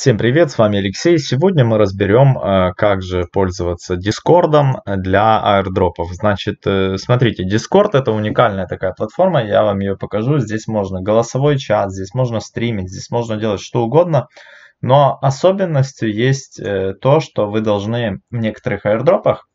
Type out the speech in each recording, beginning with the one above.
Всем привет, с вами Алексей. Сегодня мы разберем, э, как же пользоваться Дискордом для аирдропов. Значит, э, смотрите, Discord это уникальная такая платформа, я вам ее покажу. Здесь можно голосовой чат, здесь можно стримить, здесь можно делать что угодно. Но особенностью есть э, то, что вы должны в некоторых аирдропах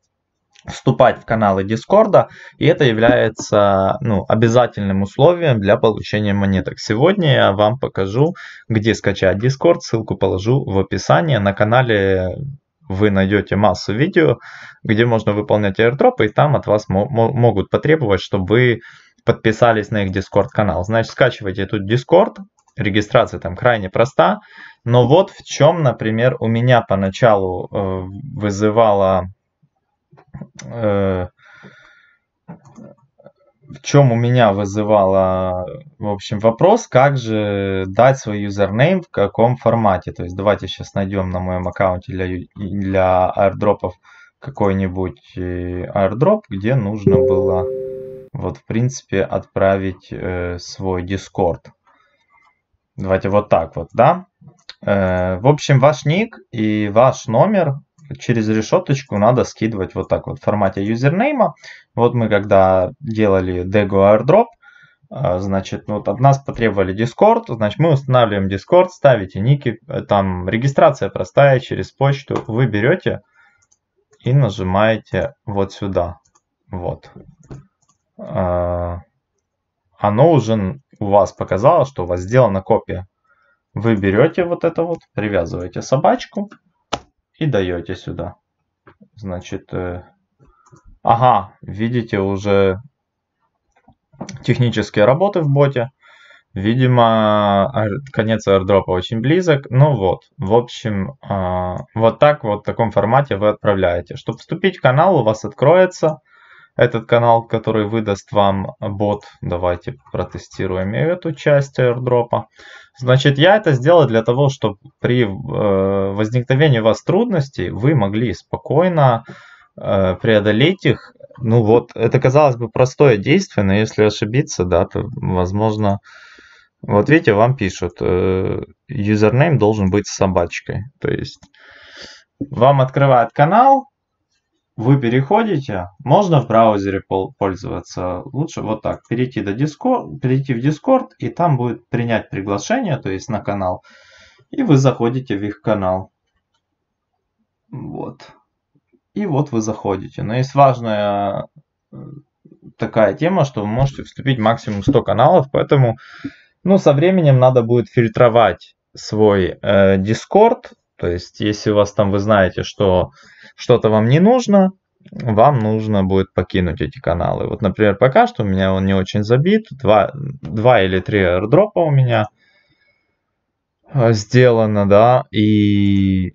вступать в каналы Дискорда, и это является ну, обязательным условием для получения монеток. Сегодня я вам покажу, где скачать Discord, ссылку положу в описании. На канале вы найдете массу видео, где можно выполнять аирдропы, и там от вас могут потребовать, чтобы вы подписались на их Discord канал. Значит, скачивайте тут Discord, регистрация там крайне проста, но вот в чем, например, у меня поначалу э, вызывала Э, в чем у меня вызывало, в общем, вопрос, как же дать свой юзернейм в каком формате. То есть давайте сейчас найдем на моем аккаунте для, для аирдропов какой-нибудь э, аирдроп, где нужно было, вот, в принципе, отправить э, свой Discord. Давайте вот так вот, да? Э, в общем, ваш ник и ваш номер через решеточку надо скидывать вот так вот в формате юзернейма. Вот мы когда делали Dego Airdrop, э, Значит, вот от нас потребовали Discord, значит, мы устанавливаем Discord, ставите ники, э, там регистрация простая через почту, вы берете и нажимаете вот сюда, вот. Э, оно уже у вас показало, что у вас сделана копия. Вы берете вот это вот, привязываете собачку, и даете сюда. Значит, э, ага, видите уже технические работы в боте. Видимо, конец аирдропа очень близок. Ну вот, в общем, э, вот так вот в таком формате вы отправляете. Чтобы вступить в канал, у вас откроется этот канал, который выдаст вам бот. Давайте протестируем эту часть аирдропа. Значит, я это сделал для того, чтобы при э, возникновении у вас трудностей вы могли спокойно э, преодолеть их. Ну вот, это казалось бы простое действие, но если ошибиться, да, то возможно... Вот видите, вам пишут, э, юзернейм э, должен быть с собачкой. То есть вам открывает канал, вы переходите, можно в браузере пользоваться, лучше вот так, перейти, до Discord, перейти в Discord, и там будет принять приглашение, то есть на канал, и вы заходите в их канал. Вот. И вот вы заходите. Но есть важная э, такая тема, что вы можете вступить максимум 100 каналов, поэтому ну, со временем надо будет фильтровать свой э, Discord, то есть если у вас там вы знаете, что что-то вам не нужно, вам нужно будет покинуть эти каналы. Вот, например, пока что у меня он не очень забит. Два, два или три аирдропа у меня э, сделано, да, и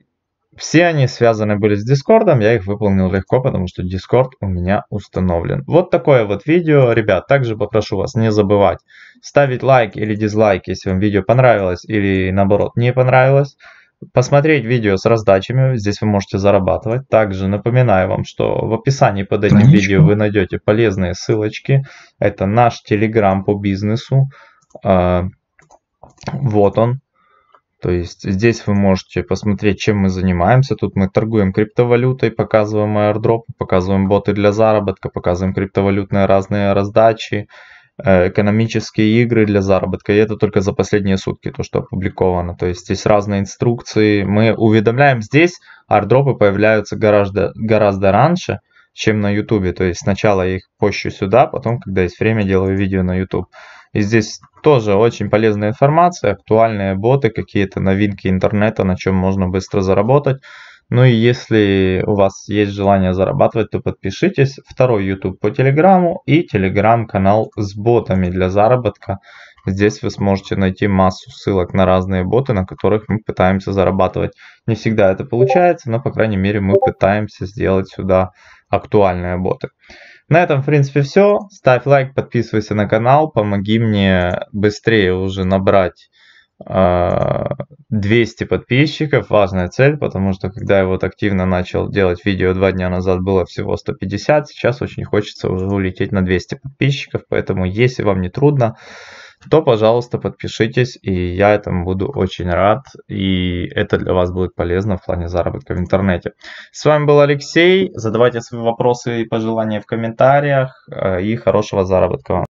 все они связаны были с Дискордом, я их выполнил легко, потому что Дискорд у меня установлен. Вот такое вот видео, ребят. Также попрошу вас не забывать ставить лайк или дизлайк, если вам видео понравилось или наоборот не понравилось посмотреть видео с раздачами, здесь вы можете зарабатывать. Также напоминаю вам, что в описании под этим Страничку. видео вы найдете полезные ссылочки. Это наш телеграм по бизнесу. А, вот он. То есть здесь вы можете посмотреть, чем мы занимаемся. Тут мы торгуем криптовалютой, показываем airdrop, показываем боты для заработка, показываем криптовалютные разные раздачи. Э, экономические игры для заработка. И это только за последние сутки, то, что опубликовано. То есть здесь разные инструкции. Мы уведомляем здесь, ардропы появляются гораздо, гораздо раньше, чем на YouTube. То есть сначала я их пощу сюда, потом, когда есть время, делаю видео на YouTube. И здесь тоже очень полезная информация, актуальные боты, какие-то новинки интернета, на чем можно быстро заработать. Ну и если у вас есть желание зарабатывать, то подпишитесь. Второй YouTube по Телеграму и Телеграм-канал с ботами для заработка. Здесь вы сможете найти массу ссылок на разные боты, на которых мы пытаемся зарабатывать. Не всегда это получается, но, по крайней мере, мы пытаемся сделать сюда актуальные боты. На этом, в принципе, все. Ставь лайк, подписывайся на канал, помоги мне быстрее уже набрать 200 подписчиков, важная цель, потому что когда я вот активно начал делать видео два дня назад было всего 150, сейчас очень хочется уже улететь на 200 подписчиков, поэтому если вам не трудно, то, пожалуйста, подпишитесь, и я этому буду очень рад, и это для вас будет полезно в плане заработка в интернете. С вами был Алексей, задавайте свои вопросы и пожелания в комментариях, э, и хорошего заработка вам.